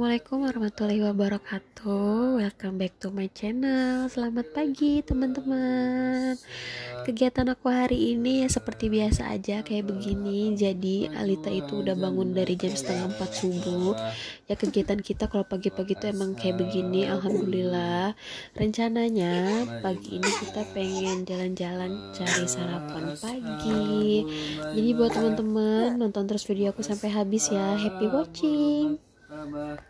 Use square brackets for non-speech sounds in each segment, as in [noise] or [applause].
Assalamualaikum warahmatullahi wabarakatuh Welcome back to my channel Selamat pagi teman-teman Kegiatan aku hari ini ya seperti biasa aja kayak begini Jadi Alita itu udah bangun dari jam setengah 4 subuh Ya kegiatan kita kalau pagi-pagi itu emang kayak begini Alhamdulillah Rencananya pagi ini kita pengen jalan-jalan cari sarapan pagi Jadi buat teman-teman nonton terus video aku sampai habis ya Happy watching Bye-bye.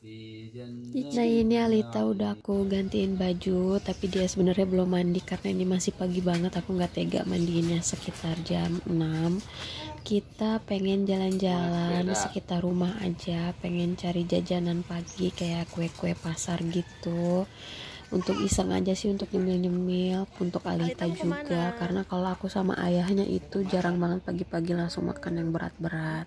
Nah ini Alita udah aku gantiin baju tapi dia sebenarnya belum mandi karena ini masih pagi banget aku gak tega mandiinnya sekitar jam 6 kita pengen jalan-jalan sekitar rumah aja pengen cari jajanan pagi kayak kue-kue pasar gitu untuk iseng aja sih untuk nyemil-nyemil untuk Alita juga karena kalau aku sama ayahnya itu jarang banget pagi-pagi langsung makan yang berat-berat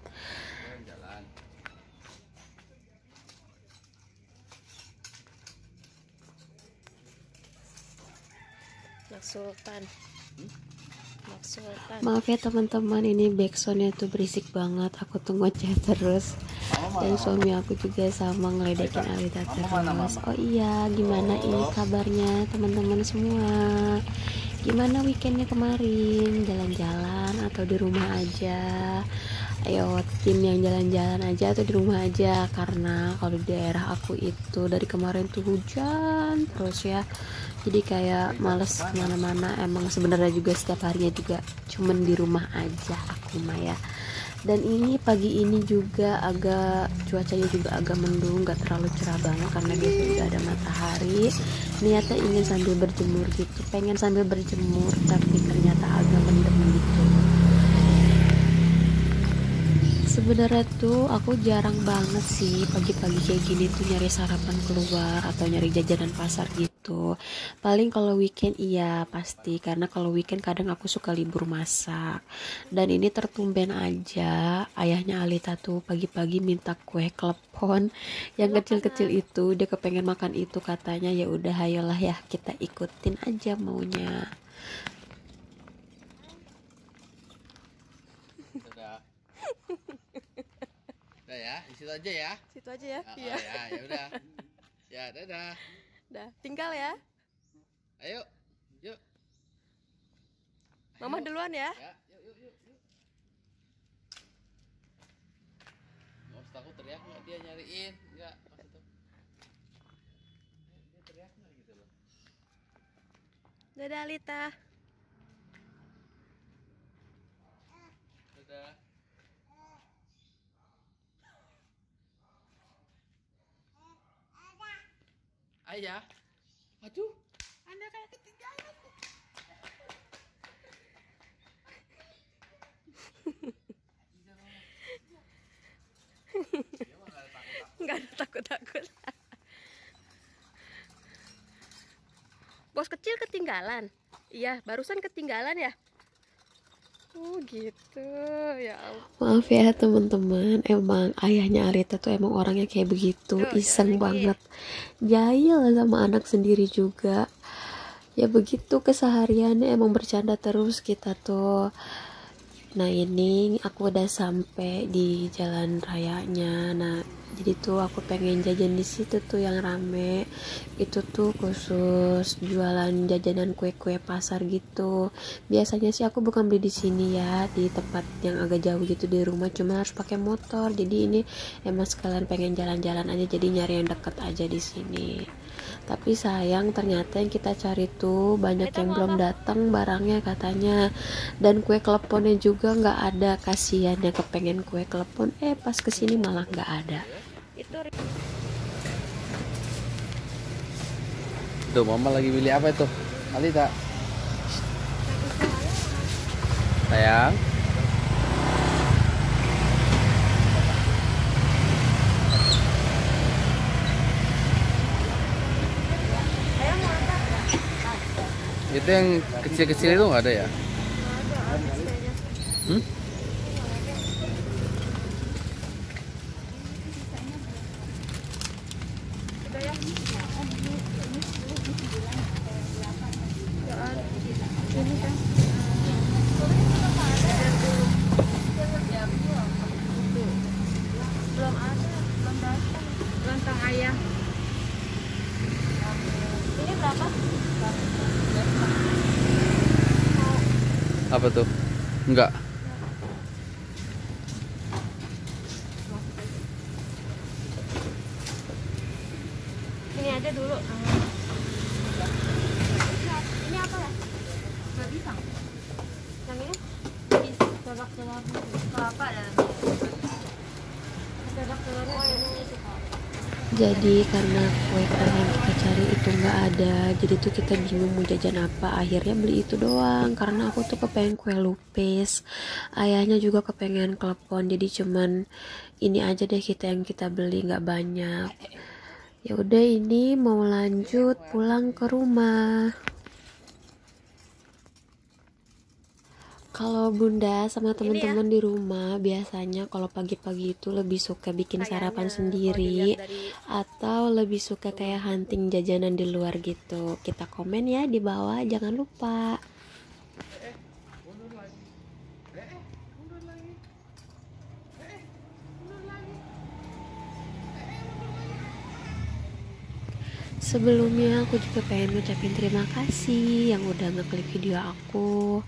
Maksultan. Maksultan. Maaf ya teman-teman, ini backsoundnya tuh berisik banget. Aku tuh ngoceh terus. Dan suami aku juga sama ngeledekin Alita terus. Oh iya, gimana ini kabarnya teman-teman semua? Gimana weekendnya kemarin? Jalan-jalan atau di rumah aja? Ayo tim yang jalan-jalan aja atau di rumah aja karena kalau di daerah aku itu dari kemarin tuh hujan terus ya jadi kayak males kemana-mana emang sebenarnya juga setiap harinya juga cuman di rumah aja aku mah ya dan ini pagi ini juga agak cuacanya juga agak mendung nggak terlalu cerah banget karena biasanya udah ada matahari niatnya ingin sambil berjemur gitu pengen sambil berjemur tapi ternyata agak sebenarnya tuh aku jarang banget sih pagi-pagi kayak gini tuh nyari sarapan keluar atau nyari jajanan pasar gitu paling kalau weekend iya pasti karena kalau weekend kadang aku suka libur masak dan ini tertumben aja ayahnya Alita tuh pagi-pagi minta kue klepon [laughs] yang kecil-kecil itu dia kepengen makan itu katanya ya udah ayolah ya kita ikutin aja maunya Udah ya, di situ aja ya. Situ aja ya. Ah, iya. ya, ya udah. [laughs] ya, dadah. Dah, tinggal ya. Ayo. Yuk. Ayo. Mama duluan ya. Ya, yuk yuk yuk. Gak usah takut teriak nggak dia nyariin, nggak maksud itu Dia teriak nggak gitu loh. Dadah Lita. ayah aduh anda kayak ketinggalan nggak ada takut-takut bos kecil ketinggalan iya barusan ketinggalan ya Oh gitu ya Maaf ya teman-teman, emang ayahnya Arita tuh emang orangnya kayak begitu, oh, iya, iseng iya, iya. banget. Jahil sama anak sendiri juga. Ya begitu kesehariannya emang bercanda terus kita tuh nah ini aku udah sampai di jalan rayanya nah jadi tuh aku pengen jajan di situ tuh yang rame itu tuh khusus jualan jajanan kue-kue pasar gitu biasanya sih aku bukan beli di sini ya di tempat yang agak jauh gitu di rumah cuma harus pakai motor jadi ini emang sekalian pengen jalan-jalan aja jadi nyari yang deket aja di sini tapi sayang ternyata yang kita cari tuh banyak yang belum datang barangnya katanya dan kue kleponnya juga nggak ada kasihan ya kepengen kue klepon eh pas kesini malah nggak ada itu mama lagi pilih apa itu Alita sayang itu yang kecil-kecil itu nggak ada ya? Hmm? apa tuh? Enggak. Ini aja dulu. Ah. Ini apa ya? Gak bisa. Yang ini? Bisa. Telur telur kelapa dalamnya. Telur telurnya. Oh, ya jadi karena kue kue yang kita cari itu nggak ada jadi tuh kita bingung mau jajan apa akhirnya beli itu doang karena aku tuh kepengen kue lupis ayahnya juga kepengen klepon jadi cuman ini aja deh kita yang kita beli nggak banyak ya udah ini mau lanjut pulang ke rumah Kalau Bunda sama ya. teman-teman ya. di rumah biasanya kalau pagi-pagi itu lebih suka bikin Kayanya, sarapan sendiri atau lebih suka kayak hunting jajanan di luar gitu. Kita komen ya di bawah jangan lupa. Sebelumnya aku juga pengen ngucapin terima kasih yang udah ngeklik video aku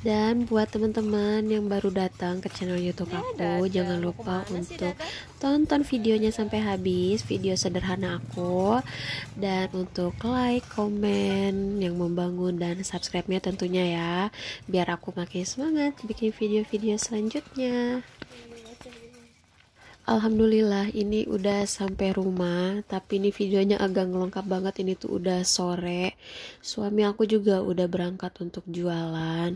dan buat teman-teman yang baru datang ke channel YouTube iya, aku, jangan lupa untuk tonton videonya sampai habis, video sederhana aku. Dan untuk like, komen yang membangun dan subscribe-nya tentunya ya, biar aku makin semangat bikin video-video selanjutnya. Alhamdulillah ini udah sampai rumah tapi ini videonya agak ngelengkap banget ini tuh udah sore suami aku juga udah berangkat untuk jualan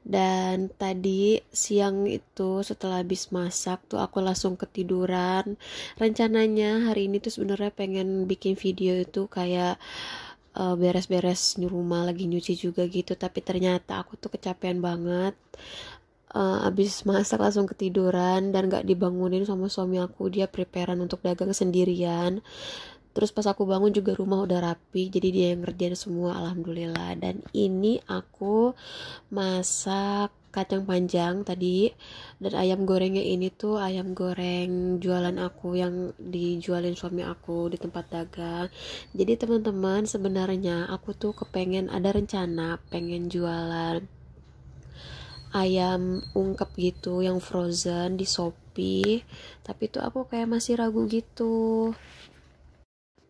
dan tadi siang itu setelah habis masak tuh aku langsung ketiduran rencananya hari ini tuh sebenarnya pengen bikin video itu kayak eh, beres-beres uh, rumah lagi nyuci juga gitu tapi ternyata aku tuh kecapean banget uh, abis masak langsung ketiduran dan gak dibangunin sama suami aku dia preparean untuk dagang sendirian terus pas aku bangun juga rumah udah rapi jadi dia yang ngerjain semua alhamdulillah dan ini aku masak kacang panjang tadi dan ayam gorengnya ini tuh ayam goreng jualan aku yang dijualin suami aku di tempat dagang jadi teman-teman sebenarnya aku tuh kepengen ada rencana pengen jualan ayam ungkep gitu yang frozen di Shopee tapi itu aku kayak masih ragu gitu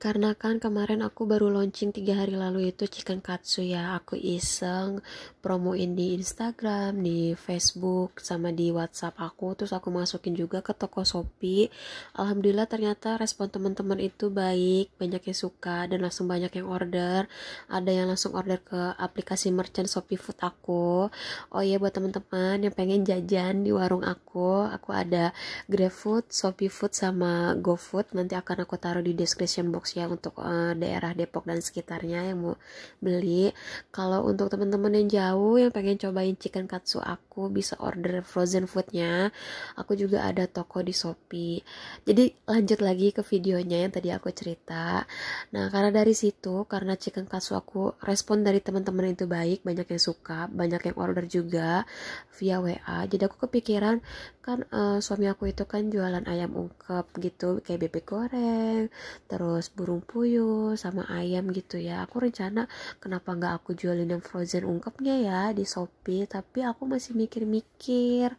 karena kan kemarin aku baru launching tiga hari lalu itu chicken katsu ya aku iseng promoin di Instagram, di Facebook, sama di WhatsApp aku. Terus aku masukin juga ke toko Shopee. Alhamdulillah ternyata respon teman-teman itu baik, banyak yang suka dan langsung banyak yang order. Ada yang langsung order ke aplikasi merchant Shopee Food aku. Oh iya buat teman-teman yang pengen jajan di warung aku, aku ada GrabFood, Shopee Food sama GoFood. Nanti akan aku taruh di description box ya untuk uh, daerah Depok dan sekitarnya yang mau beli. Kalau untuk teman-teman yang jauh tahu yang pengen cobain chicken katsu aku bisa order frozen foodnya aku juga ada toko di shopee jadi lanjut lagi ke videonya yang tadi aku cerita nah karena dari situ karena chicken katsu aku respon dari teman-teman itu baik banyak yang suka banyak yang order juga via wa jadi aku kepikiran kan uh, suami aku itu kan jualan ayam ungkep gitu kayak bebek goreng terus burung puyuh sama ayam gitu ya aku rencana kenapa nggak aku jualin yang frozen ungkepnya ya di Shopee tapi aku masih mikir-mikir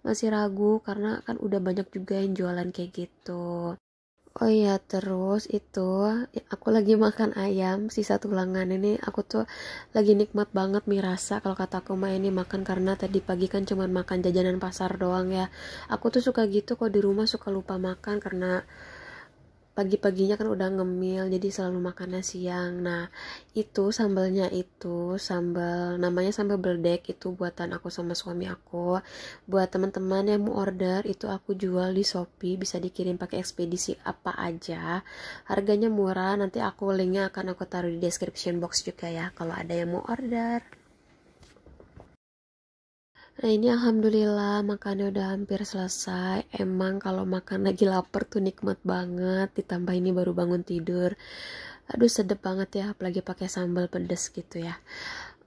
masih ragu karena kan udah banyak juga yang jualan kayak gitu Oh iya terus itu aku lagi makan ayam sisa tulangan ini aku tuh lagi nikmat banget mie rasa kalau kata aku mah ini makan karena tadi pagi kan cuma makan jajanan pasar doang ya aku tuh suka gitu kok di rumah suka lupa makan karena pagi-paginya kan udah ngemil jadi selalu makannya siang nah itu sambalnya itu sambal namanya sambal beldek itu buatan aku sama suami aku buat teman-teman yang mau order itu aku jual di Shopee bisa dikirim pakai ekspedisi apa aja harganya murah nanti aku linknya akan aku taruh di description box juga ya kalau ada yang mau order Nah ini alhamdulillah makannya udah hampir selesai. Emang kalau makan lagi lapar tuh nikmat banget. Ditambah ini baru bangun tidur. Aduh sedep banget ya apalagi pakai sambal pedes gitu ya.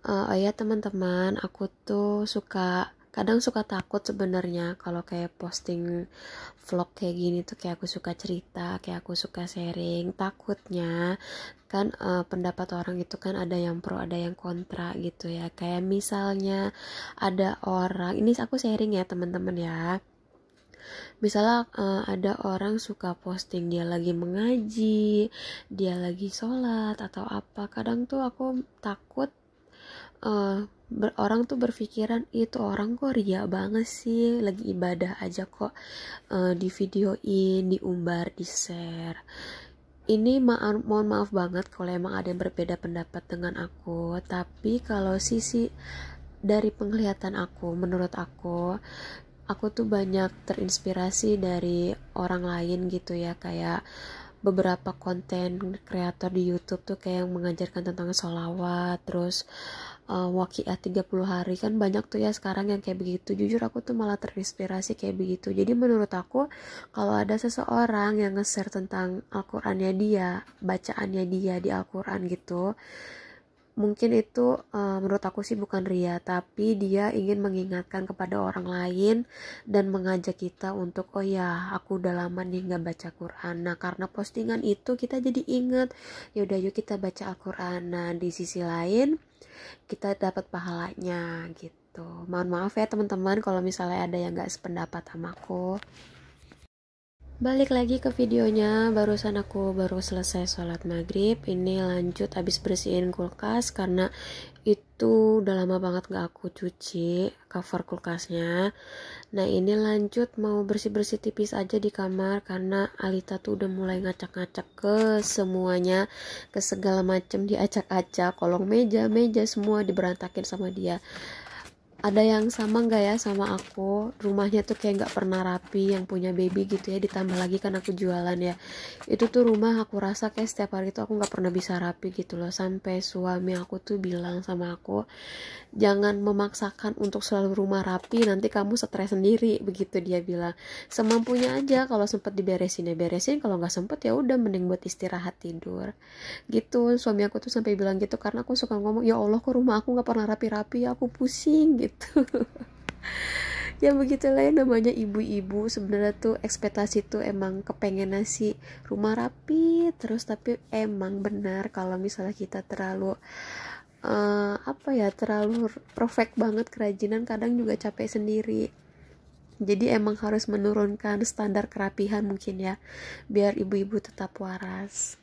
Uh, oh ya teman-teman, aku tuh suka kadang suka takut sebenarnya kalau kayak posting vlog kayak gini tuh kayak aku suka cerita kayak aku suka sharing takutnya kan uh, pendapat orang itu kan ada yang pro ada yang kontra gitu ya kayak misalnya ada orang ini aku sharing ya teman-teman ya misalnya uh, ada orang suka posting dia lagi mengaji dia lagi sholat atau apa kadang tuh aku takut uh, orang tuh berpikiran itu orang kok ria banget sih lagi ibadah aja kok uh, eh, di videoin diumbar di share ini ma mohon maaf banget kalau emang ada yang berbeda pendapat dengan aku tapi kalau sisi dari penglihatan aku menurut aku aku tuh banyak terinspirasi dari orang lain gitu ya kayak beberapa konten kreator di YouTube tuh kayak yang mengajarkan tentang sholawat terus uh, eh, wakiat ya, 30 hari kan banyak tuh ya sekarang yang kayak begitu jujur aku tuh malah terinspirasi kayak begitu jadi menurut aku kalau ada seseorang yang nge-share tentang Al-Qur'annya dia bacaannya dia di Al-Qur'an gitu mungkin itu uh, menurut aku sih bukan ria tapi dia ingin mengingatkan kepada orang lain dan mengajak kita untuk oh ya aku udah lama nih nggak baca Quran nah karena postingan itu kita jadi inget yaudah yuk kita baca Al-Quran nah di sisi lain kita dapat pahalanya gitu mohon maaf ya teman-teman kalau misalnya ada yang gak sependapat sama aku balik lagi ke videonya barusan aku baru selesai sholat maghrib ini lanjut habis bersihin kulkas karena itu itu udah lama banget gak aku cuci cover kulkasnya nah ini lanjut mau bersih-bersih tipis aja di kamar karena Alita tuh udah mulai ngacak-ngacak ke semuanya ke segala macem diacak-acak kolong meja meja semua diberantakin sama dia ada yang sama nggak ya sama aku rumahnya tuh kayak nggak pernah rapi yang punya baby gitu ya ditambah lagi kan aku jualan ya itu tuh rumah aku rasa kayak setiap hari tuh aku nggak pernah bisa rapi gitu loh sampai suami aku tuh bilang sama aku jangan memaksakan untuk selalu rumah rapi nanti kamu stres sendiri begitu dia bilang semampunya aja kalau sempet diberesin ya beresin kalau nggak sempet ya udah mending buat istirahat tidur gitu suami aku tuh sampai bilang gitu karena aku suka ngomong ya Allah kok rumah aku nggak pernah rapi-rapi ya, aku pusing gitu gitu [laughs] ya begitulah ya namanya ibu-ibu sebenarnya tuh ekspektasi tuh emang kepengen nasi rumah rapi terus tapi emang benar kalau misalnya kita terlalu uh, apa ya terlalu perfect banget kerajinan kadang juga capek sendiri jadi emang harus menurunkan standar kerapihan mungkin ya biar ibu-ibu tetap waras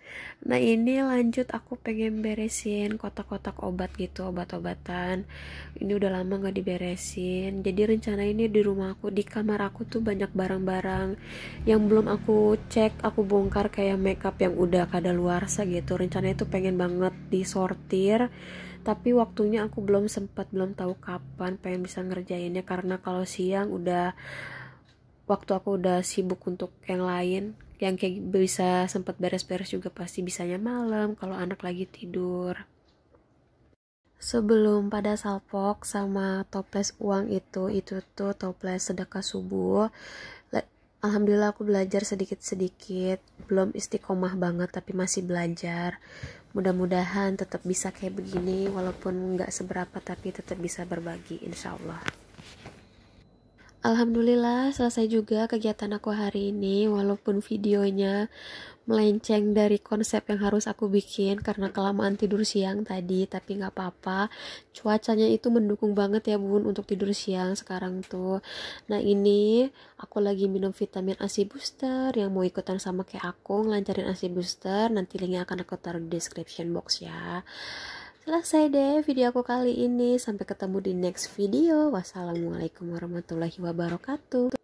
nah ini lanjut aku pengen beresin kotak-kotak obat gitu obat-obatan ini udah lama gak diberesin jadi rencana ini di rumah aku di kamar aku tuh banyak barang-barang yang belum aku cek aku bongkar kayak makeup yang udah kadaluarsa gitu rencana itu pengen banget disortir tapi waktunya aku belum sempat belum tahu kapan pengen bisa ngerjainnya karena kalau siang udah waktu aku udah sibuk untuk yang lain yang kayak bisa sempat beres-beres juga pasti bisanya malam kalau anak lagi tidur sebelum pada salpok sama toples uang itu itu tuh toples sedekah subuh Alhamdulillah aku belajar sedikit-sedikit belum istiqomah banget tapi masih belajar mudah-mudahan tetap bisa kayak begini walaupun nggak seberapa tapi tetap bisa berbagi insyaallah Alhamdulillah selesai juga kegiatan aku hari ini walaupun videonya melenceng dari konsep yang harus aku bikin karena kelamaan tidur siang tadi tapi nggak apa-apa cuacanya itu mendukung banget ya bun untuk tidur siang sekarang tuh nah ini aku lagi minum vitamin ASI booster yang mau ikutan sama kayak aku ngelancarin ASI booster nanti linknya akan aku taruh di description box ya Selesai deh video aku kali ini. Sampai ketemu di next video. Wassalamualaikum warahmatullahi wabarakatuh.